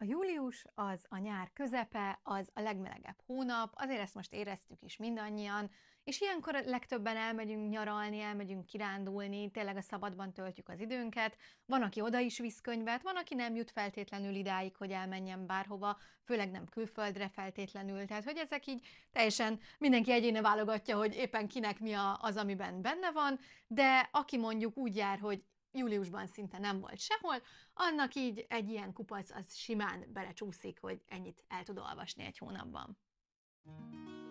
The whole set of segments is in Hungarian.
A július az a nyár közepe, az a legmelegebb hónap, azért ezt most éreztük is mindannyian, és ilyenkor legtöbben elmegyünk nyaralni, elmegyünk kirándulni, tényleg a szabadban töltjük az időnket, van, aki oda is visz könyvet, van, aki nem jut feltétlenül idáig, hogy elmenjen bárhova, főleg nem külföldre feltétlenül, tehát hogy ezek így teljesen mindenki egyéne válogatja, hogy éppen kinek mi az, amiben benne van, de aki mondjuk úgy jár, hogy júliusban szinte nem volt sehol, annak így egy ilyen kupac az simán belecsúszik, hogy ennyit el tud olvasni egy hónapban. thank you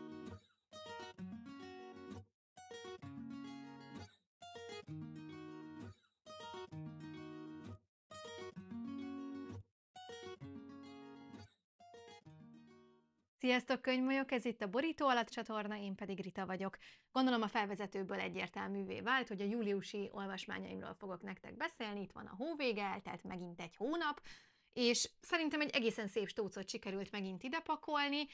Sziasztok, könyvmolyok! Ez itt a Borító alatt csatorna, én pedig Rita vagyok. Gondolom a felvezetőből egyértelművé vált, hogy a júliusi olvasmányaimról fogok nektek beszélni. Itt van a hóvége, tehát megint egy hónap, és szerintem egy egészen szép stócot sikerült megint ide pakolni.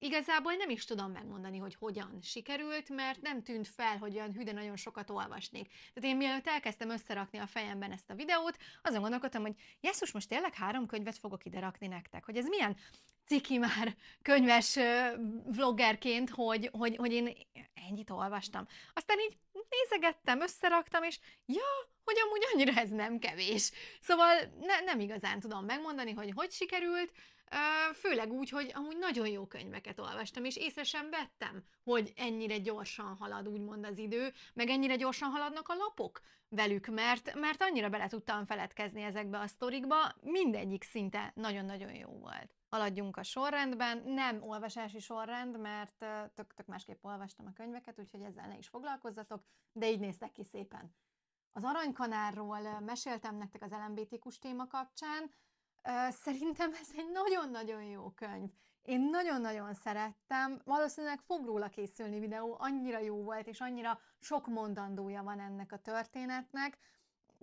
Igazából nem is tudom megmondani, hogy hogyan sikerült, mert nem tűnt fel, hogy olyan hűde nagyon sokat olvasnék. Tehát én mielőtt elkezdtem összerakni a fejemben ezt a videót, azon gondolkodtam, hogy Jézus most tényleg három könyvet fogok ide rakni nektek, hogy ez milyen ciki már könyves vloggerként, hogy, hogy, hogy én ennyit olvastam. Aztán így nézegettem, összeraktam, és ja, hogy amúgy annyira ez nem kevés. Szóval ne, nem igazán tudom megmondani, hogy hogy sikerült, Főleg úgy, hogy amúgy nagyon jó könyveket olvastam, és észre sem vettem, hogy ennyire gyorsan halad úgymond az idő, meg ennyire gyorsan haladnak a lapok velük, mert, mert annyira bele tudtam feledkezni ezekbe a sztorikba, mindegyik szinte nagyon-nagyon jó volt haladjunk a sorrendben. Nem olvasási sorrend, mert tök, tök másképp olvastam a könyveket, úgyhogy ezzel ne is foglalkozzatok, de így néztek ki szépen. Az aranykanárról meséltem nektek az LMBTQ téma kapcsán, Szerintem ez egy nagyon-nagyon jó könyv. Én nagyon-nagyon szerettem, valószínűleg fog róla készülni videó, annyira jó volt, és annyira sok mondandója van ennek a történetnek.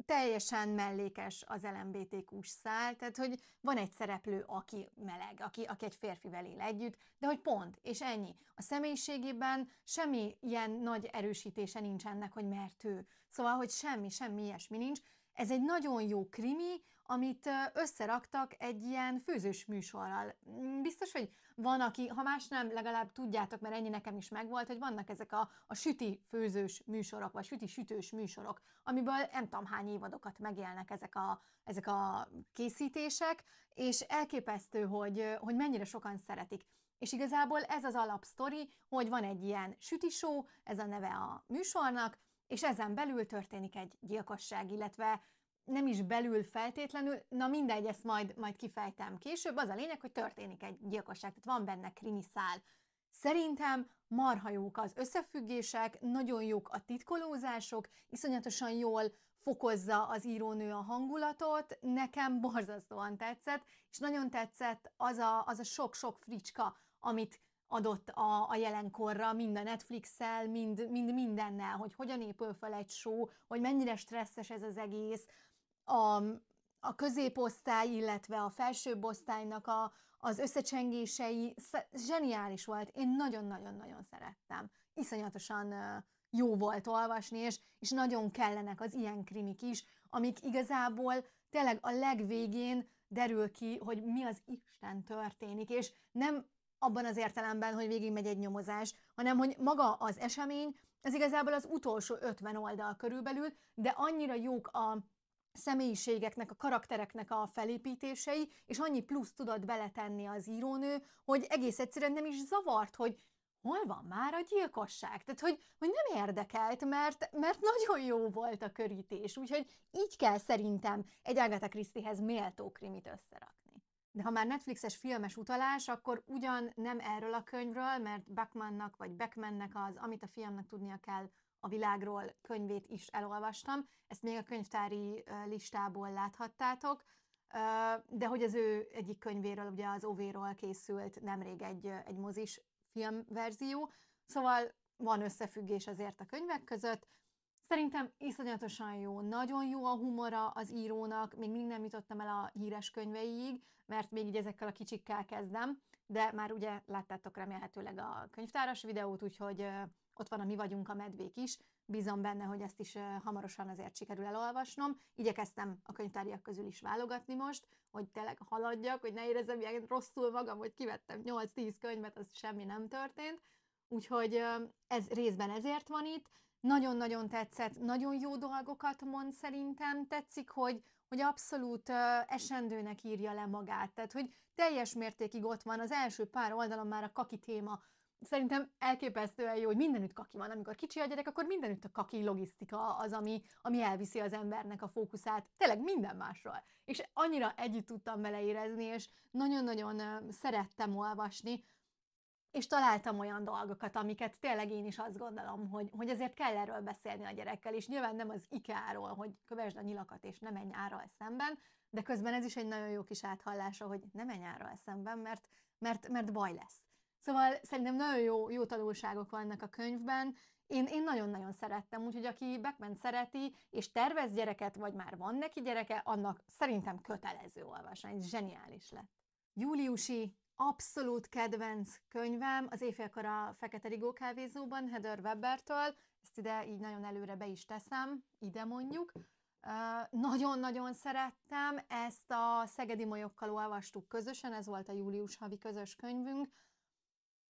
Teljesen mellékes az LMBTQ-s szál, tehát hogy van egy szereplő, aki meleg, aki, aki egy férfivel él együtt, de hogy pont, és ennyi. A személyiségében semmi ilyen nagy erősítése nincs ennek, hogy mert ő. Szóval, hogy semmi, semmi ilyesmi nincs, ez egy nagyon jó krimi, amit összeraktak egy ilyen főzős műsorral. Mm, biztos, hogy van, aki, ha más nem, legalább tudjátok, mert ennyi nekem is megvolt, hogy vannak ezek a, a süti főzős műsorok, vagy süti-sütős műsorok, amiből nem tudom hány évadokat megélnek ezek a, ezek a készítések, és elképesztő, hogy, hogy mennyire sokan szeretik. És igazából ez az alapsztori, hogy van egy ilyen sütisó, ez a neve a műsornak, és ezen belül történik egy gyilkosság, illetve nem is belül feltétlenül, na mindegy, ezt majd, majd kifejtem később, az a lényeg, hogy történik egy gyilkosság, tehát van benne krimiszál. Szerintem marha jók az összefüggések, nagyon jók a titkolózások, iszonyatosan jól fokozza az írónő a hangulatot, nekem borzasztóan tetszett, és nagyon tetszett az a, az a sok-sok fricska, amit adott a, a jelenkorra, mind a Netflixel, mind, mind mindennel, hogy hogyan épül fel egy show, hogy mennyire stresszes ez az egész, a, a középosztály, illetve a felsőbb osztálynak a, az összecsengései zseniális volt. Én nagyon-nagyon-nagyon szerettem. Iszonyatosan jó volt olvasni, és, és nagyon kellenek az ilyen krimik is, amik igazából tényleg a legvégén derül ki, hogy mi az Isten történik, és nem abban az értelemben, hogy végigmegy egy nyomozás, hanem hogy maga az esemény, ez igazából az utolsó 50 oldal körülbelül, de annyira jók a személyiségeknek, a karaktereknek a felépítései, és annyi plusz tudott beletenni az írónő, hogy egész egyszerűen nem is zavart, hogy hol van már a gyilkosság? Tehát, hogy, hogy nem érdekelt, mert, mert nagyon jó volt a körítés, úgyhogy így kell szerintem egy Agatha Christiehez méltó krimit összerakni. De ha már Netflixes filmes utalás, akkor ugyan nem erről a könyvről, mert Backmannak vagy Backmannek az, amit a fiamnak tudnia kell a világról könyvét is elolvastam. Ezt még a könyvtári listából láthattátok, de hogy az ő egyik könyvéről, ugye az Ovéról készült nemrég egy, egy mozis filmverzió, szóval van összefüggés azért a könyvek között, Szerintem iszonyatosan jó. Nagyon jó a humora az írónak, még mindig nem jutottam el a híres könyveiig, mert még így ezekkel a kicsikkel kezdem, de már ugye láttátok remélhetőleg a könyvtáros videót, úgyhogy ott van a Mi vagyunk a medvék is, bízom benne, hogy ezt is hamarosan azért sikerül elolvasnom. Igyekeztem a könyvtáriak közül is válogatni most, hogy tényleg haladjak, hogy ne érezzem ilyen rosszul magam, hogy kivettem 8-10 könyvet, az semmi nem történt. Úgyhogy ez részben ezért van itt, nagyon-nagyon tetszett, nagyon jó dolgokat mond szerintem, tetszik, hogy, hogy abszolút uh, esendőnek írja le magát, tehát hogy teljes mértékig ott van, az első pár oldalon már a kaki téma, szerintem elképesztően jó, hogy mindenütt kaki van. Amikor kicsi a gyerek, akkor mindenütt a kaki logisztika az, ami, ami elviszi az embernek a fókuszát, tényleg minden másról. És annyira együtt tudtam vele érezni, és nagyon-nagyon szerettem olvasni és találtam olyan dolgokat, amiket tényleg én is azt gondolom, hogy, hogy azért kell erről beszélni a gyerekkel, és nyilván nem az IKEA-ról, hogy kövesd a nyilakat, és ne menj árral szemben, de közben ez is egy nagyon jó kis áthallása, hogy ne menj árral szemben, mert, mert, mert baj lesz. Szóval szerintem nagyon jó, jó tanulságok vannak a könyvben, én, én nagyon-nagyon szerettem, úgyhogy aki Beckman szereti, és tervez gyereket, vagy már van neki gyereke, annak szerintem kötelező olvasmány, zseniális lett. Júliusi abszolút kedvenc könyvem az Éjfélkor a Fekete Rigó kávézóban, Heather Webbertől, ezt ide így nagyon előre be is teszem, ide mondjuk. Nagyon-nagyon uh, szerettem, ezt a Szegedi Molyokkal olvastuk közösen, ez volt a július havi közös könyvünk.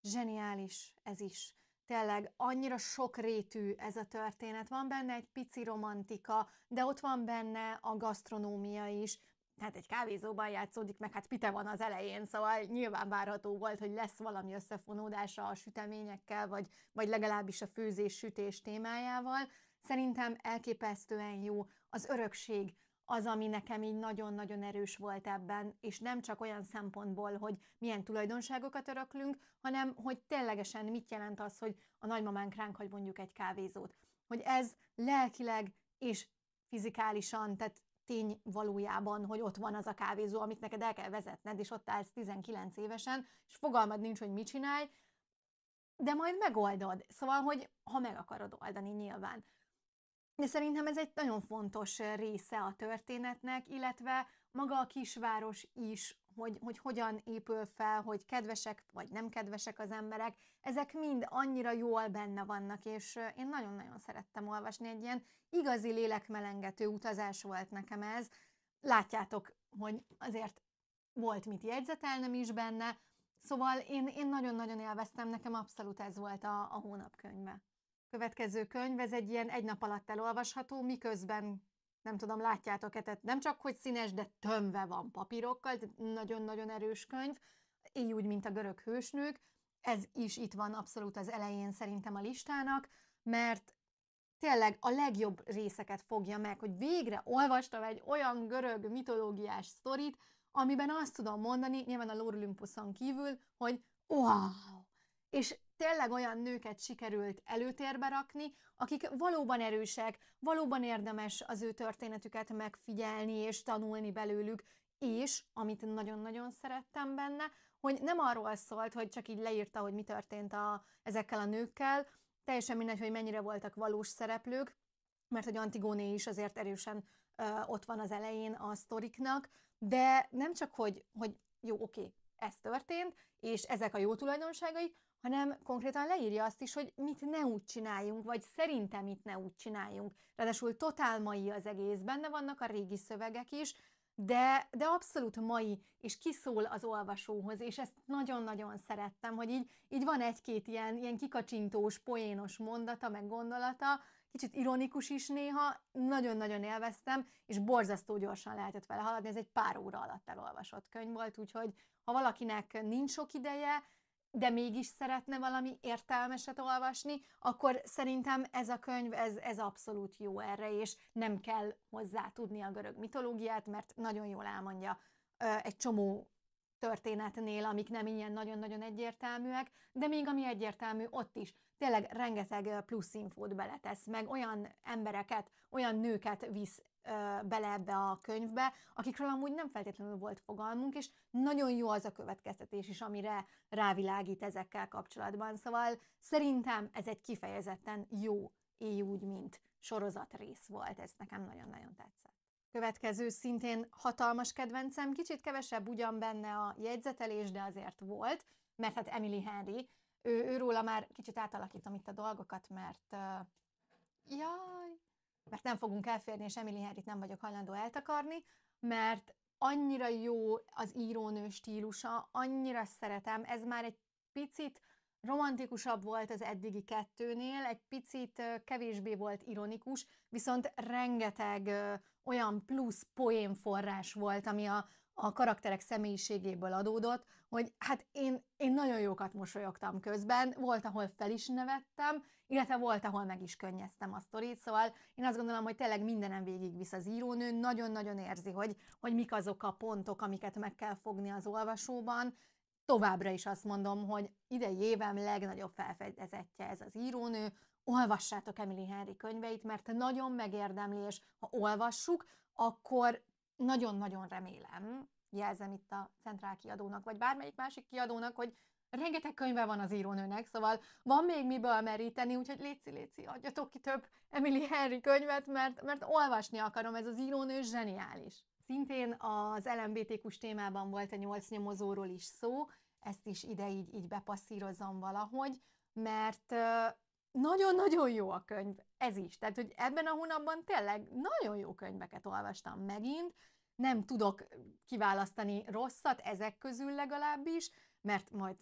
Zseniális ez is. Tényleg annyira sok rétű ez a történet. Van benne egy pici romantika, de ott van benne a gasztronómia is, hát egy kávézóban játszódik, meg hát pite van az elején, szóval nyilván várható volt, hogy lesz valami összefonódása a süteményekkel, vagy, vagy legalábbis a főzés-sütés témájával. Szerintem elképesztően jó az örökség, az, ami nekem így nagyon-nagyon erős volt ebben, és nem csak olyan szempontból, hogy milyen tulajdonságokat öröklünk, hanem hogy ténylegesen mit jelent az, hogy a nagymamánk ránk hagy mondjuk egy kávézót. Hogy ez lelkileg és fizikálisan, tehát tény valójában, hogy ott van az a kávézó, amit neked el kell vezetned, és ott állsz 19 évesen, és fogalmad nincs, hogy mit csinálj, de majd megoldod. Szóval, hogy ha meg akarod oldani nyilván. De szerintem ez egy nagyon fontos része a történetnek, illetve maga a kisváros is, hogy, hogy hogyan épül fel, hogy kedvesek vagy nem kedvesek az emberek, ezek mind annyira jól benne vannak, és én nagyon-nagyon szerettem olvasni, egy ilyen igazi lélekmelengető utazás volt nekem ez. Látjátok, hogy azért volt mit jegyzetelnem is benne, szóval én, én nagyon-nagyon élveztem, nekem abszolút ez volt a, a hónapkönyve következő könyv, ez egy ilyen egy nap alatt elolvasható, miközben nem tudom, látjátok-e, tehát nem csak, hogy színes, de tömve van papírokkal, nagyon-nagyon erős könyv, így úgy, mint a görög hősnők, ez is itt van abszolút az elején szerintem a listának, mert tényleg a legjobb részeket fogja meg, hogy végre olvastam egy olyan görög mitológiás sztorit, amiben azt tudom mondani, nyilván a Lór kívül, hogy wow! És tényleg olyan nőket sikerült előtérbe rakni, akik valóban erősek, valóban érdemes az ő történetüket megfigyelni és tanulni belőlük, és, amit nagyon-nagyon szerettem benne, hogy nem arról szólt, hogy csak így leírta, hogy mi történt a, ezekkel a nőkkel, teljesen mindegy, hogy mennyire voltak valós szereplők, mert hogy Antigóné is azért erősen ö, ott van az elején a sztoriknak, de nem csak, hogy, hogy jó, oké, ez történt, és ezek a jó tulajdonságai, hanem konkrétan leírja azt is, hogy mit ne úgy csináljunk, vagy szerintem mit ne úgy csináljunk. Ráadásul totál mai az egész, benne vannak a régi szövegek is, de, de abszolút mai, és kiszól az olvasóhoz, és ezt nagyon-nagyon szerettem, hogy így, így van egy-két ilyen, ilyen kikacsintós, poénos mondata, meg gondolata, kicsit ironikus is néha, nagyon-nagyon élveztem, és borzasztó gyorsan lehetett vele haladni, ez egy pár óra alatt elolvasott könyv volt, úgyhogy ha valakinek nincs sok ideje, de mégis szeretne valami értelmeset olvasni, akkor szerintem ez a könyv, ez, ez abszolút jó erre, és nem kell hozzá tudni a görög mitológiát, mert nagyon jól elmondja ö, egy csomó történetnél, amik nem ilyen nagyon-nagyon egyértelműek, de még ami egyértelmű, ott is tényleg rengeteg plusz infót beletesz, meg olyan embereket, olyan nőket visz bele ebbe a könyvbe, akikről amúgy nem feltétlenül volt fogalmunk, és nagyon jó az a következtetés is, amire rávilágít ezekkel kapcsolatban. Szóval szerintem ez egy kifejezetten jó éj úgy, mint sorozat rész volt. Ez nekem nagyon-nagyon tetszett. Következő szintén hatalmas kedvencem, kicsit kevesebb ugyan benne a jegyzetelés, de azért volt, mert hát Emily Henry, ő, őróla már kicsit átalakítom itt a dolgokat, mert uh, jaj, mert nem fogunk elférni, és Emily Henryt nem vagyok hajlandó eltakarni, mert annyira jó az írónő stílusa, annyira szeretem, ez már egy picit romantikusabb volt az eddigi kettőnél, egy picit kevésbé volt ironikus, viszont rengeteg olyan plusz poénforrás volt, ami a, a karakterek személyiségéből adódott, hogy hát én, én nagyon jókat mosolyogtam közben, volt, ahol fel is nevettem, illetve volt, ahol meg is könnyeztem a sztorit, szóval én azt gondolom, hogy tényleg végig visz az írónő, nagyon-nagyon érzi, hogy, hogy mik azok a pontok, amiket meg kell fogni az olvasóban, Továbbra is azt mondom, hogy idei évem legnagyobb felfedezettje ez az írónő, olvassátok Emily Henry könyveit, mert nagyon megérdemli, és ha olvassuk, akkor nagyon-nagyon remélem, jelzem itt a centrál kiadónak, vagy bármelyik másik kiadónak, hogy rengeteg könyve van az írónőnek, szóval van még miből meríteni, úgyhogy léci, léci, adjatok ki több Emily Henry könyvet, mert, mert olvasni akarom, ez az írónő zseniális. Szintén az LMBTQ témában volt a nyolc nyomozóról is szó, ezt is ide így, így bepasszírozom valahogy, mert nagyon-nagyon jó a könyv, ez is. Tehát, hogy ebben a hónapban tényleg nagyon jó könyveket olvastam megint, nem tudok kiválasztani rosszat ezek közül legalábbis, mert majd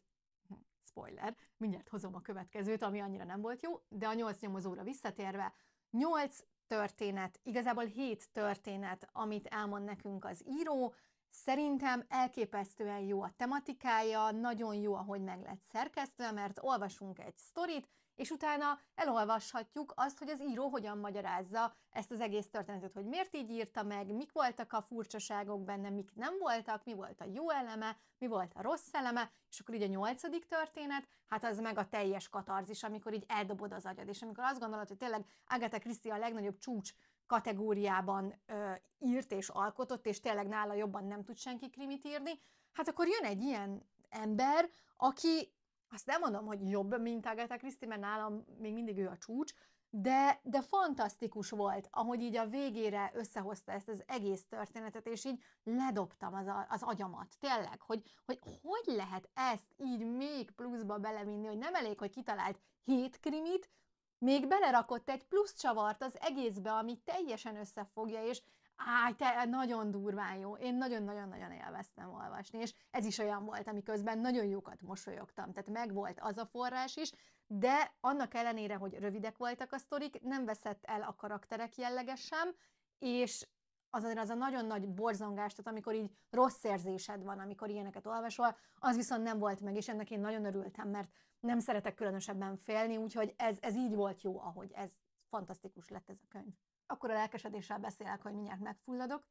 hm, spoiler, mindjárt hozom a következőt, ami annyira nem volt jó, de a nyolc nyomozóra visszatérve, nyolc történet, igazából hét történet, amit elmond nekünk az író, Szerintem elképesztően jó a tematikája, nagyon jó, ahogy meg lett szerkesztve, mert olvasunk egy sztorit, és utána elolvashatjuk azt, hogy az író hogyan magyarázza ezt az egész történetet, hogy miért így írta meg, mik voltak a furcsaságok benne, mik nem voltak, mi volt a jó eleme, mi volt a rossz eleme, és akkor így a nyolcadik történet, hát az meg a teljes katarzis, amikor így eldobod az agyad, és amikor azt gondolod, hogy tényleg Agatha Christie a legnagyobb csúcs kategóriában ö, írt és alkotott, és tényleg nála jobban nem tud senki krimit írni, hát akkor jön egy ilyen ember, aki azt nem mondom, hogy jobb, mint Agatha Christie, mert nálam még mindig ő a csúcs, de, de fantasztikus volt, ahogy így a végére összehozta ezt az egész történetet, és így ledobtam az, a, az agyamat, tényleg, hogy, hogy hogy lehet ezt így még pluszba belevinni, hogy nem elég, hogy kitalált hét krimit, még belerakott egy plusz csavart az egészbe, ami teljesen összefogja, és áj, te nagyon durván jó, én nagyon-nagyon-nagyon élveztem olvasni, és ez is olyan volt, amiközben nagyon jókat mosolyogtam, tehát megvolt az a forrás is, de annak ellenére, hogy rövidek voltak a sztorik, nem veszett el a karakterek jellegesen, és azért az a nagyon nagy borzongás, tehát amikor így rossz érzésed van, amikor ilyeneket olvasol, az viszont nem volt meg, és ennek én nagyon örültem, mert nem szeretek különösebben félni, úgyhogy ez, ez így volt jó, ahogy ez fantasztikus lett ez a könyv akkor a lelkesedéssel beszélek, hogy mindjárt megfulladok.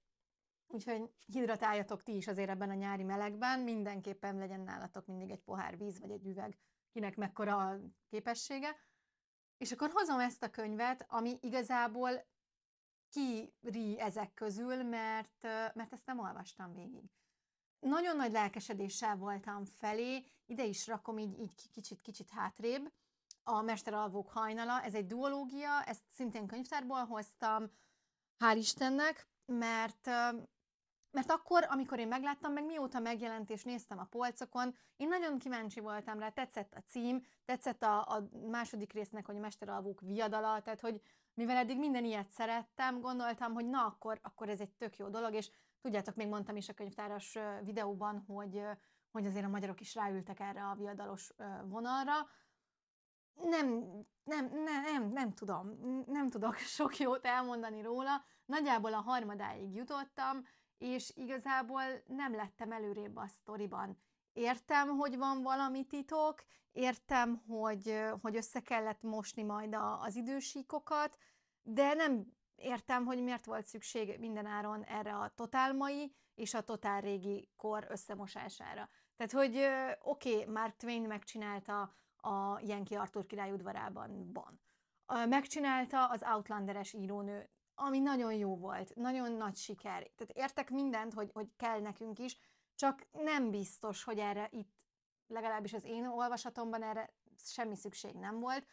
Úgyhogy hidratáljatok ti is azért ebben a nyári melegben, mindenképpen legyen nálatok mindig egy pohár víz, vagy egy üveg, kinek mekkora a képessége. És akkor hozom ezt a könyvet, ami igazából kiri ezek közül, mert, mert ezt nem olvastam végig. Nagyon nagy lelkesedéssel voltam felé, ide is rakom így, így kicsit, kicsit hátrébb, a Mesteralvók hajnala, ez egy duológia, ezt szintén könyvtárból hoztam, hál' Istennek, mert mert akkor, amikor én megláttam, meg mióta megjelent és néztem a polcokon, én nagyon kíváncsi voltam rá, tetszett a cím, tetszett a, a második résznek, hogy a Mesteralvók viadala, tehát hogy mivel eddig minden ilyet szerettem, gondoltam, hogy na akkor, akkor ez egy tök jó dolog, és tudjátok, még mondtam is a könyvtáros videóban, hogy, hogy azért a magyarok is ráültek erre a viadalos vonalra, nem, nem, nem, nem, nem tudom, nem tudok sok jót elmondani róla. Nagyjából a harmadáig jutottam, és igazából nem lettem előrébb a sztoriban. Értem, hogy van valami titok, értem, hogy, hogy össze kellett mosni majd a, az idősíkokat, de nem értem, hogy miért volt szükség mindenáron erre a totál mai és a totál régi kor összemosására. Tehát, hogy oké, okay, Mark Twain megcsinálta a Jenki Artur király udvarában van. Megcsinálta az Outlanderes írónő, ami nagyon jó volt, nagyon nagy siker. Tehát értek mindent, hogy, hogy kell nekünk is, csak nem biztos, hogy erre itt, legalábbis az én olvasatomban erre semmi szükség nem volt.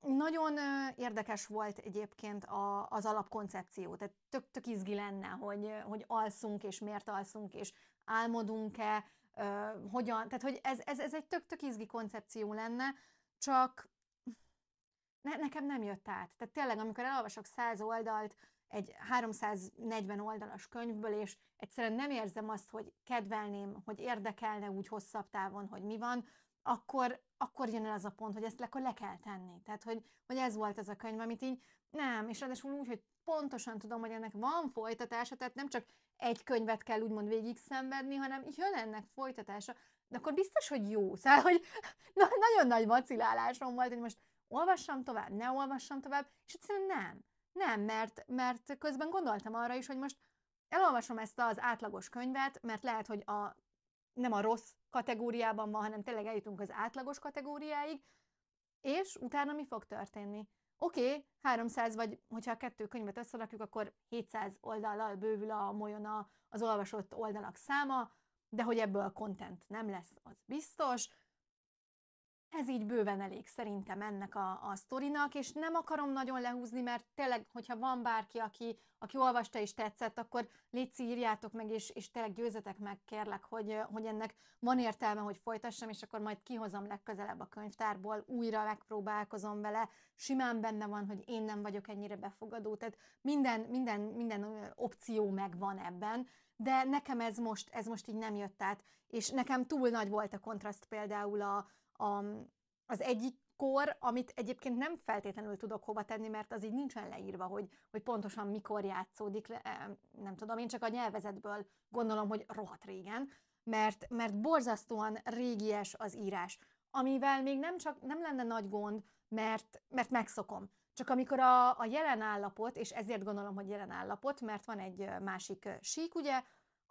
Nagyon érdekes volt egyébként a, az alapkoncepció, tehát tök, tök izgi lenne, hogy, hogy alszunk, és miért alszunk, és álmodunk-e, uh, hogyan, tehát hogy ez, ez, ez egy tök, tök izgi koncepció lenne, csak ne, nekem nem jött át. Tehát tényleg, amikor elolvasok száz oldalt egy 340 oldalas könyvből, és egyszerűen nem érzem azt, hogy kedvelném, hogy érdekelne úgy hosszabb távon, hogy mi van, akkor, akkor jön el az a pont, hogy ezt akkor le kell tenni. Tehát, hogy, hogy ez volt ez a könyv, amit így nem, és ráadásul úgy, hogy pontosan tudom, hogy ennek van folytatása, tehát nem csak egy könyvet kell úgymond végig szenvedni, hanem jön ennek folytatása, de akkor biztos, hogy jó. Szóval, hogy na, nagyon nagy vacilálásom volt, hogy most olvassam tovább, ne olvassam tovább, és egyszerűen nem. Nem, mert, mert közben gondoltam arra is, hogy most elolvasom ezt az átlagos könyvet, mert lehet, hogy a nem a rossz kategóriában van, hanem tényleg eljutunk az átlagos kategóriáig, és utána mi fog történni? Oké, okay, 300 vagy hogyha a kettő könyvet összerakjuk, akkor 700 oldallal bővül a molyon az olvasott oldalak száma, de hogy ebből a content nem lesz, az biztos ez így bőven elég szerintem ennek a, a sztorinak, és nem akarom nagyon lehúzni, mert tényleg, hogyha van bárki, aki, aki olvasta és tetszett, akkor légy írjátok meg, és, és tényleg győzetek meg, kérlek, hogy, hogy ennek van értelme, hogy folytassam, és akkor majd kihozom legközelebb a könyvtárból, újra megpróbálkozom vele, simán benne van, hogy én nem vagyok ennyire befogadó, tehát minden, minden, minden opció megvan ebben, de nekem ez most, ez most így nem jött át, és nekem túl nagy volt a kontraszt például a, a, az egyik kor, amit egyébként nem feltétlenül tudok hova tenni, mert az így nincsen leírva, hogy, hogy pontosan mikor játszódik, le, nem tudom, én csak a nyelvezetből gondolom, hogy rohadt régen, mert, mert borzasztóan régies az írás, amivel még nem csak nem lenne nagy gond, mert, mert megszokom. Csak amikor a, a jelen állapot, és ezért gondolom, hogy jelen állapot, mert van egy másik sík, ugye,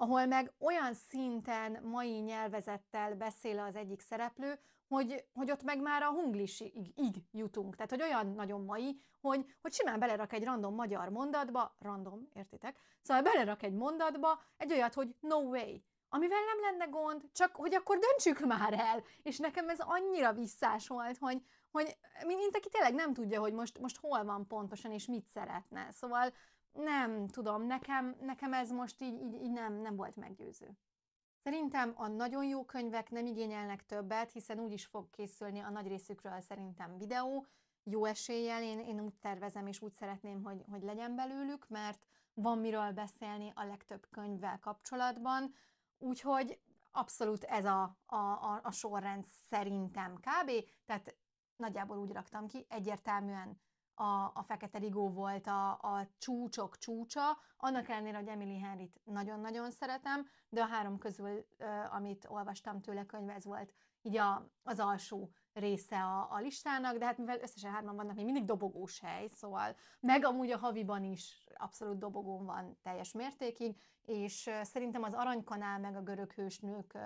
ahol meg olyan szinten mai nyelvezettel beszél az egyik szereplő, hogy, hogy ott meg már a hunglisig ig jutunk. Tehát, hogy olyan nagyon mai, hogy, hogy simán belerak egy random magyar mondatba, random, értitek? Szóval belerak egy mondatba egy olyat, hogy no way, amivel nem lenne gond, csak hogy akkor döntsük már el. És nekem ez annyira visszás volt, hogy, hogy mint aki tényleg nem tudja, hogy most, most hol van pontosan, és mit szeretne. Szóval nem tudom, nekem, nekem ez most így, így, így nem, nem volt meggyőző. Szerintem a nagyon jó könyvek nem igényelnek többet, hiszen úgy is fog készülni a nagy részükről szerintem videó, jó eséllyel én, én úgy tervezem és úgy szeretném, hogy, hogy legyen belőlük, mert van miről beszélni a legtöbb könyvvel kapcsolatban, úgyhogy abszolút ez a, a, a, a sorrend szerintem kb. Tehát nagyjából úgy raktam ki, egyértelműen a, a Fekete Rigó volt a, a csúcsok csúcsa, annak ellenére, hogy Emily Henryt nagyon-nagyon szeretem, de a három közül, amit olvastam tőle könyve, ez volt így a, az alsó része a, a listának, de hát mivel összesen hárman vannak, még mindig dobogós hely, szóval meg amúgy a haviban is abszolút dobogón van teljes mértékig, és szerintem az Aranykanál meg a Görög Hősnők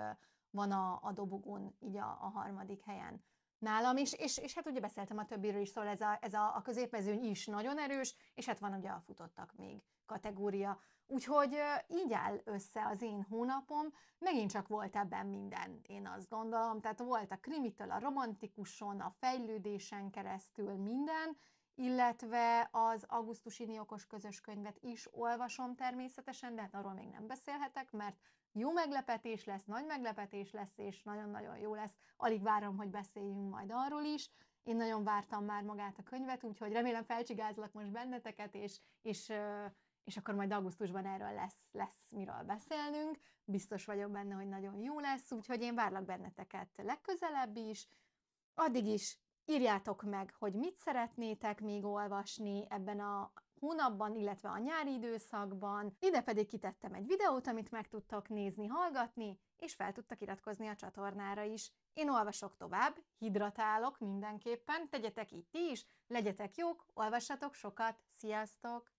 van a, a dobogón így a, a harmadik helyen nálam is, és, és hát ugye beszéltem a többiről is, szóval ez a, ez a, a középmezőny is nagyon erős, és hát van ugye a futottak még kategória. Úgyhogy így áll össze az én hónapom, megint csak volt ebben minden, én azt gondolom. Tehát volt a krimitől, a romantikuson, a fejlődésen keresztül minden, illetve az augusztusi okos közös könyvet is olvasom természetesen, de hát arról még nem beszélhetek, mert jó meglepetés lesz, nagy meglepetés lesz, és nagyon-nagyon jó lesz. Alig várom, hogy beszéljünk majd arról is. Én nagyon vártam már magát a könyvet, úgyhogy remélem felcsigázlak most benneteket, és, és, és akkor majd augusztusban erről lesz, lesz miről beszélnünk. Biztos vagyok benne, hogy nagyon jó lesz, úgyhogy én várlak benneteket legközelebb is. Addig is írjátok meg, hogy mit szeretnétek még olvasni ebben a, hónapban, illetve a nyári időszakban. Ide pedig kitettem egy videót, amit meg tudtok nézni, hallgatni, és fel tudtak iratkozni a csatornára is. Én olvasok tovább, hidratálok mindenképpen, tegyetek így ti is, legyetek jók, olvassatok sokat, sziasztok!